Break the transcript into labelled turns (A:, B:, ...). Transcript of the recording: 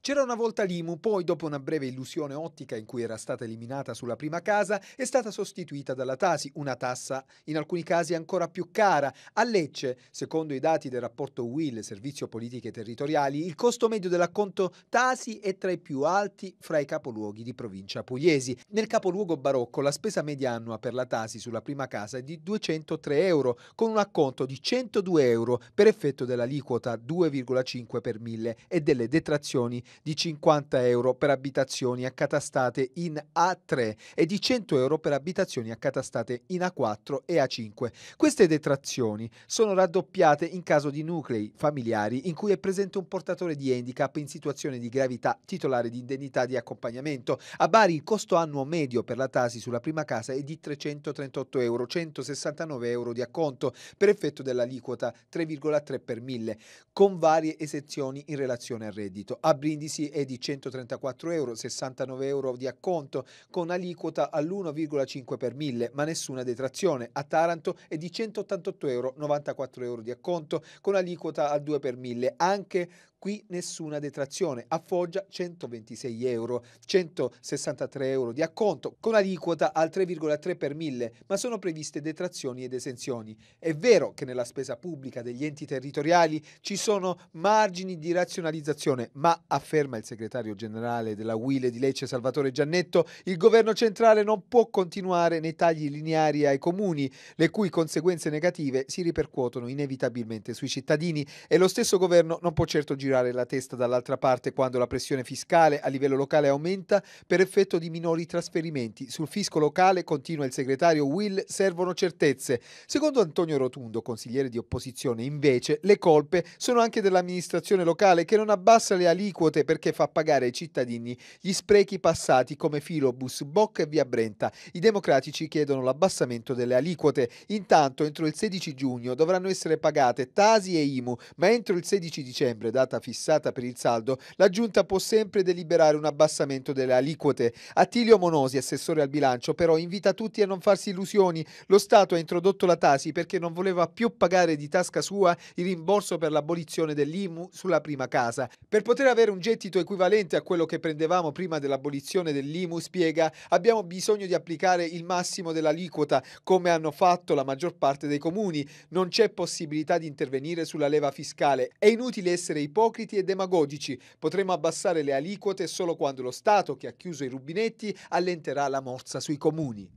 A: C'era una volta l'IMU, poi dopo una breve illusione ottica in cui era stata eliminata sulla prima casa, è stata sostituita dalla Tasi, una tassa in alcuni casi ancora più cara. A Lecce, secondo i dati del rapporto UIL, Servizio Politiche Territoriali, il costo medio dell'acconto Tasi è tra i più alti fra i capoluoghi di provincia pugliesi. Nel capoluogo barocco la spesa media annua per la Tasi sulla prima casa è di 203 euro, con un acconto di 102 euro per effetto dell'aliquota 2,5 per mille e delle detrazioni di 50 euro per abitazioni accatastate in A3 e di 100 euro per abitazioni accatastate in A4 e A5. Queste detrazioni sono raddoppiate in caso di nuclei familiari in cui è presente un portatore di handicap in situazione di gravità titolare di indennità di accompagnamento. A Bari il costo annuo medio per la tasi sulla prima casa è di 338 euro, 169 euro di acconto per effetto dell'aliquota 3,3 per mille, con varie esenzioni in relazione al reddito. A Brindisi l'IDC è di 134 euro, 69 euro di acconto, con aliquota all'1,5 per mille, ma nessuna detrazione. A Taranto è di 188 euro, 94 euro di acconto, con aliquota al 2 per mille, anche qui nessuna detrazione. A Foggia 126 euro, 163 euro di acconto, con aliquota al 3,3 per mille, ma sono previste detrazioni ed esenzioni. È vero che nella spesa pubblica degli enti territoriali ci sono margini di razionalizzazione, ma a afferma il segretario generale della Wile di Lecce Salvatore Giannetto, il governo centrale non può continuare nei tagli lineari ai comuni, le cui conseguenze negative si ripercuotono inevitabilmente sui cittadini e lo stesso governo non può certo girare la testa dall'altra parte quando la pressione fiscale a livello locale aumenta per effetto di minori trasferimenti. Sul fisco locale, continua il segretario Will, servono certezze. Secondo Antonio Rotundo, consigliere di opposizione, invece, le colpe sono anche dell'amministrazione locale che non abbassa le aliquote discute perché fa pagare ai cittadini gli sprechi passati come Filobus, Boc e Via Brenta. I democratici chiedono l'abbassamento delle aliquote. Intanto entro il 16 giugno dovranno essere pagate Tasi e Imu, ma entro il 16 dicembre, data fissata per il saldo, la Giunta può sempre deliberare un abbassamento delle aliquote. Attilio Monosi, assessore al bilancio, però invita tutti a non farsi illusioni. Lo Stato ha introdotto la Tasi perché non voleva più pagare di tasca sua il rimborso per l'abolizione dell'IMU sulla prima casa. Per poter avere un gettito equivalente a quello che prendevamo prima dell'abolizione dell'IMU, spiega abbiamo bisogno di applicare il massimo dell'aliquota, come hanno fatto la maggior parte dei comuni. Non c'è possibilità di intervenire sulla leva fiscale. È inutile essere ipocriti e demagogici. Potremo abbassare le aliquote solo quando lo Stato, che ha chiuso i rubinetti, allenterà la morsa sui comuni.